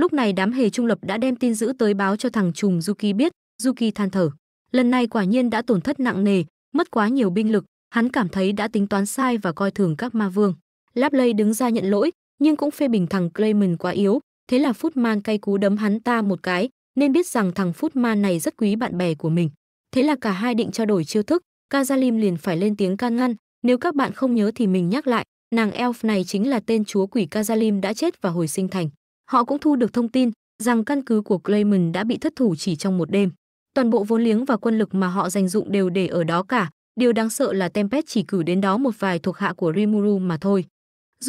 Lúc này đám hề trung lập đã đem tin dữ tới báo cho thằng trùm Yuki biết, Yuki than thở. Lần này quả nhiên đã tổn thất nặng nề, mất quá nhiều binh lực, hắn cảm thấy đã tính toán sai và coi thường các ma vương. Lapley đứng ra nhận lỗi, nhưng cũng phê bình thằng Clayman quá yếu, thế là Footman cay cú đấm hắn ta một cái, nên biết rằng thằng Footman này rất quý bạn bè của mình. Thế là cả hai định trao đổi chiêu thức, Kazalim liền phải lên tiếng can ngăn, nếu các bạn không nhớ thì mình nhắc lại, nàng elf này chính là tên chúa quỷ Kazalim đã chết và hồi sinh thành. Họ cũng thu được thông tin rằng căn cứ của Clayman đã bị thất thủ chỉ trong một đêm. Toàn bộ vốn liếng và quân lực mà họ dành dụng đều để ở đó cả. Điều đáng sợ là Tempest chỉ cử đến đó một vài thuộc hạ của Rimuru mà thôi.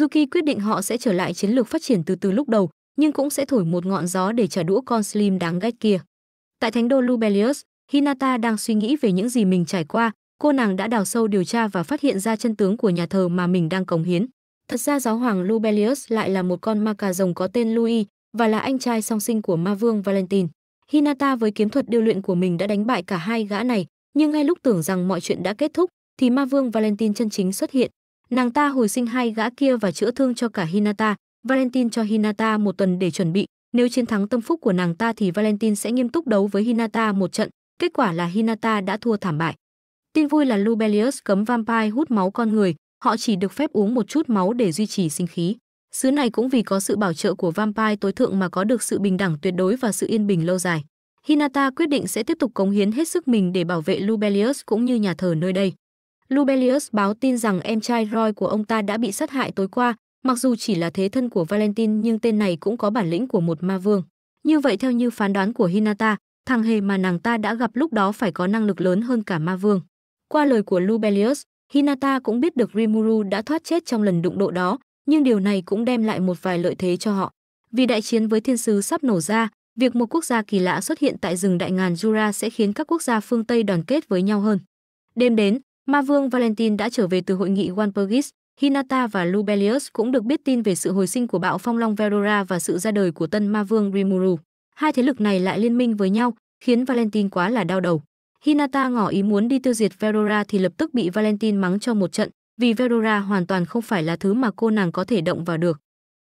Yuki quyết định họ sẽ trở lại chiến lược phát triển từ từ lúc đầu, nhưng cũng sẽ thổi một ngọn gió để trả đũa con Slim đáng ghét kia. Tại thánh đô Lubelius, Hinata đang suy nghĩ về những gì mình trải qua, cô nàng đã đào sâu điều tra và phát hiện ra chân tướng của nhà thờ mà mình đang cống hiến. Thật ra giáo hoàng Lubelius lại là một con ma cà rồng có tên Louis và là anh trai song sinh của ma vương Valentine. Hinata với kiếm thuật điêu luyện của mình đã đánh bại cả hai gã này, nhưng ngay lúc tưởng rằng mọi chuyện đã kết thúc thì ma vương Valentine chân chính xuất hiện. Nàng ta hồi sinh hai gã kia và chữa thương cho cả Hinata, Valentine cho Hinata một tuần để chuẩn bị, nếu chiến thắng tâm phúc của nàng ta thì Valentine sẽ nghiêm túc đấu với Hinata một trận, kết quả là Hinata đã thua thảm bại. Tin vui là Lubelius cấm vampire hút máu con người, họ chỉ được phép uống một chút máu để duy trì sinh khí. Sứ này cũng vì có sự bảo trợ của vampire tối thượng mà có được sự bình đẳng tuyệt đối và sự yên bình lâu dài. Hinata quyết định sẽ tiếp tục cống hiến hết sức mình để bảo vệ Lubelius cũng như nhà thờ nơi đây. Lubelius báo tin rằng em trai Roy của ông ta đã bị sát hại tối qua, mặc dù chỉ là thế thân của Valentin, nhưng tên này cũng có bản lĩnh của một ma vương. Như vậy theo như phán đoán của Hinata, thằng hề mà nàng ta đã gặp lúc đó phải có năng lực lớn hơn cả ma vương. Qua lời của Lubelius, Hinata cũng biết được Rimuru đã thoát chết trong lần đụng độ đó, nhưng điều này cũng đem lại một vài lợi thế cho họ. Vì đại chiến với thiên sứ sắp nổ ra, việc một quốc gia kỳ lạ xuất hiện tại rừng đại ngàn Jura sẽ khiến các quốc gia phương Tây đoàn kết với nhau hơn. Đêm đến, Ma Vương Valentin đã trở về từ hội nghị One Hinata và Lubelius cũng được biết tin về sự hồi sinh của bạo phong long Verora và sự ra đời của tân Ma Vương Rimuru. Hai thế lực này lại liên minh với nhau, khiến Valentin quá là đau đầu. Hinata ngỏ ý muốn đi tiêu diệt Verora thì lập tức bị Valentine mắng cho một trận, vì Verora hoàn toàn không phải là thứ mà cô nàng có thể động vào được.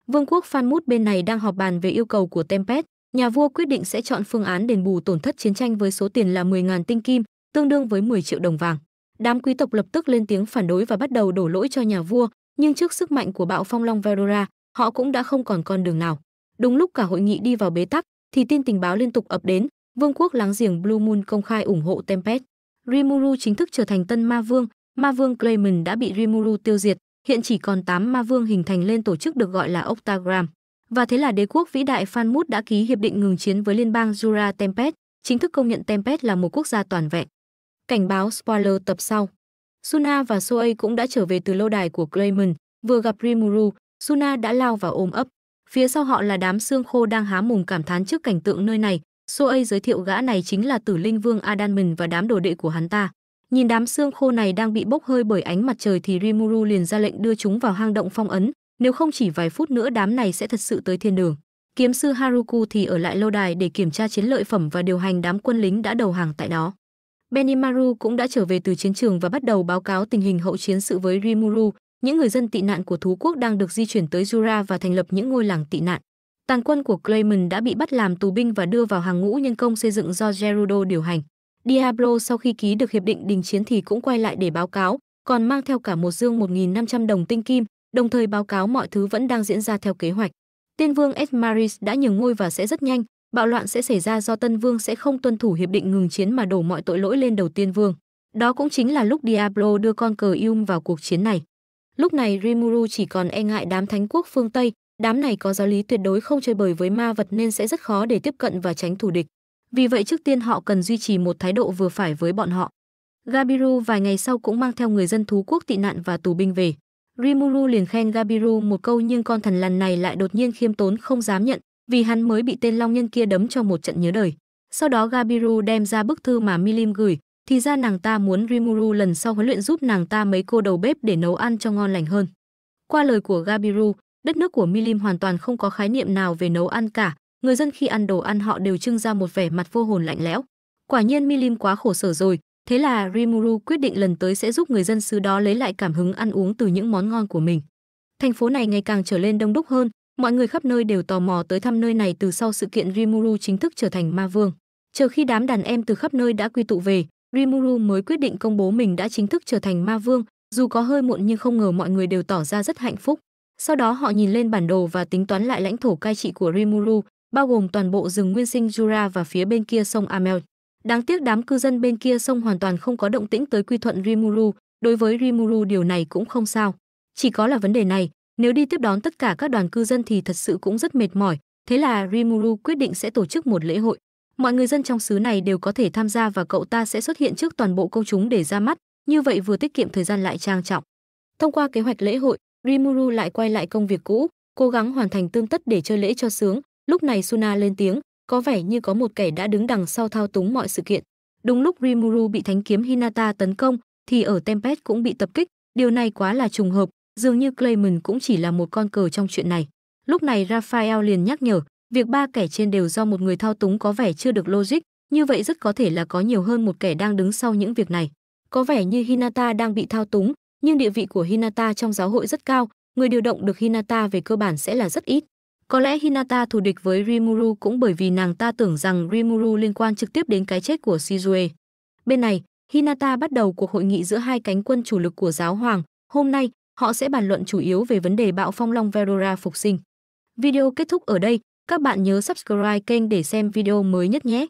Vương quốc Phanmut bên này đang họp bàn về yêu cầu của Tempest, nhà vua quyết định sẽ chọn phương án đền bù tổn thất chiến tranh với số tiền là 10.000 tinh kim, tương đương với 10 triệu đồng vàng. Đám quý tộc lập tức lên tiếng phản đối và bắt đầu đổ lỗi cho nhà vua, nhưng trước sức mạnh của bạo phong long Verora, họ cũng đã không còn con đường nào. Đúng lúc cả hội nghị đi vào bế tắc, thì tin tình báo liên tục ập đến, Vương quốc láng giềng Blue Moon công khai ủng hộ Tempest. Rimuru chính thức trở thành tân ma vương, ma vương Clayman đã bị Rimuru tiêu diệt, hiện chỉ còn 8 ma vương hình thành lên tổ chức được gọi là Octagram. Và thế là đế quốc vĩ đại Phanmut đã ký hiệp định ngừng chiến với liên bang Jura Tempest, chính thức công nhận Tempest là một quốc gia toàn vẹn. Cảnh báo spoiler tập sau. Suna và Soei cũng đã trở về từ lâu đài của Clayman, vừa gặp Rimuru, Suna đã lao vào ôm ấp. Phía sau họ là đám xương khô đang há mồm cảm thán trước cảnh tượng nơi này, Soei giới thiệu gã này chính là Tử Linh Vương Adamman và đám đồ đệ của hắn ta. Nhìn đám xương khô này đang bị bốc hơi bởi ánh mặt trời thì Rimuru liền ra lệnh đưa chúng vào hang động phong ấn, nếu không chỉ vài phút nữa đám này sẽ thật sự tới thiên đường. Kiếm sư Haruku thì ở lại lâu đài để kiểm tra chiến lợi phẩm và điều hành đám quân lính đã đầu hàng tại đó. Benimaru cũng đã trở về từ chiến trường và bắt đầu báo cáo tình hình hậu chiến sự với Rimuru, những người dân tị nạn của thú quốc đang được di chuyển tới Jura và thành lập những ngôi làng tị nạn. Tàn quân của Clayman đã bị bắt làm tù binh và đưa vào hàng ngũ nhân công xây dựng do Gerudo điều hành. Diablo sau khi ký được hiệp định đình chiến thì cũng quay lại để báo cáo, còn mang theo cả một dương 1.500 đồng tinh kim, đồng thời báo cáo mọi thứ vẫn đang diễn ra theo kế hoạch. Tiên vương Esmaris đã nhường ngôi và sẽ rất nhanh, bạo loạn sẽ xảy ra do Tân Vương sẽ không tuân thủ hiệp định ngừng chiến mà đổ mọi tội lỗi lên đầu Tiên Vương. Đó cũng chính là lúc Diablo đưa con cờ Yum vào cuộc chiến này. Lúc này Rimuru chỉ còn e ngại đám thánh quốc phương Tây, Đám này có giáo lý tuyệt đối không chơi bời với ma vật nên sẽ rất khó để tiếp cận và tránh thủ địch. Vì vậy trước tiên họ cần duy trì một thái độ vừa phải với bọn họ. Gabiru vài ngày sau cũng mang theo người dân thú quốc tị nạn và tù binh về. Rimuru liền khen Gabiru một câu nhưng con thần lằn này lại đột nhiên khiêm tốn không dám nhận, vì hắn mới bị tên long nhân kia đấm cho một trận nhớ đời. Sau đó Gabiru đem ra bức thư mà Milim gửi, thì ra nàng ta muốn Rimuru lần sau huấn luyện giúp nàng ta mấy cô đầu bếp để nấu ăn cho ngon lành hơn. Qua lời của Gabiru, đất nước của Milim hoàn toàn không có khái niệm nào về nấu ăn cả, người dân khi ăn đồ ăn họ đều trưng ra một vẻ mặt vô hồn lạnh lẽo. Quả nhiên Milim quá khổ sở rồi, thế là Rimuru quyết định lần tới sẽ giúp người dân xứ đó lấy lại cảm hứng ăn uống từ những món ngon của mình. Thành phố này ngày càng trở lên đông đúc hơn, mọi người khắp nơi đều tò mò tới thăm nơi này từ sau sự kiện Rimuru chính thức trở thành ma vương. Chờ khi đám đàn em từ khắp nơi đã quy tụ về, Rimuru mới quyết định công bố mình đã chính thức trở thành ma vương, dù có hơi muộn nhưng không ngờ mọi người đều tỏ ra rất hạnh phúc. Sau đó họ nhìn lên bản đồ và tính toán lại lãnh thổ cai trị của Rimuru, bao gồm toàn bộ rừng nguyên sinh Jura và phía bên kia sông Amel. Đáng tiếc đám cư dân bên kia sông hoàn toàn không có động tĩnh tới quy thuận Rimuru, đối với Rimuru điều này cũng không sao. Chỉ có là vấn đề này, nếu đi tiếp đón tất cả các đoàn cư dân thì thật sự cũng rất mệt mỏi, thế là Rimuru quyết định sẽ tổ chức một lễ hội. Mọi người dân trong xứ này đều có thể tham gia và cậu ta sẽ xuất hiện trước toàn bộ công chúng để ra mắt, như vậy vừa tiết kiệm thời gian lại trang trọng. Thông qua kế hoạch lễ hội, Rimuru lại quay lại công việc cũ, cố gắng hoàn thành tương tất để chơi lễ cho sướng. Lúc này Suna lên tiếng, có vẻ như có một kẻ đã đứng đằng sau thao túng mọi sự kiện. Đúng lúc Rimuru bị thánh kiếm Hinata tấn công, thì ở Tempest cũng bị tập kích, điều này quá là trùng hợp, dường như Clayman cũng chỉ là một con cờ trong chuyện này. Lúc này Raphael liền nhắc nhở, việc ba kẻ trên đều do một người thao túng có vẻ chưa được logic, như vậy rất có thể là có nhiều hơn một kẻ đang đứng sau những việc này. Có vẻ như Hinata đang bị thao túng, nhưng địa vị của Hinata trong giáo hội rất cao, người điều động được Hinata về cơ bản sẽ là rất ít. Có lẽ Hinata thù địch với Rimuru cũng bởi vì nàng ta tưởng rằng Rimuru liên quan trực tiếp đến cái chết của Shizue. Bên này, Hinata bắt đầu cuộc hội nghị giữa hai cánh quân chủ lực của giáo hoàng. Hôm nay, họ sẽ bàn luận chủ yếu về vấn đề bạo phong long Verora phục sinh. Video kết thúc ở đây, các bạn nhớ subscribe kênh để xem video mới nhất nhé.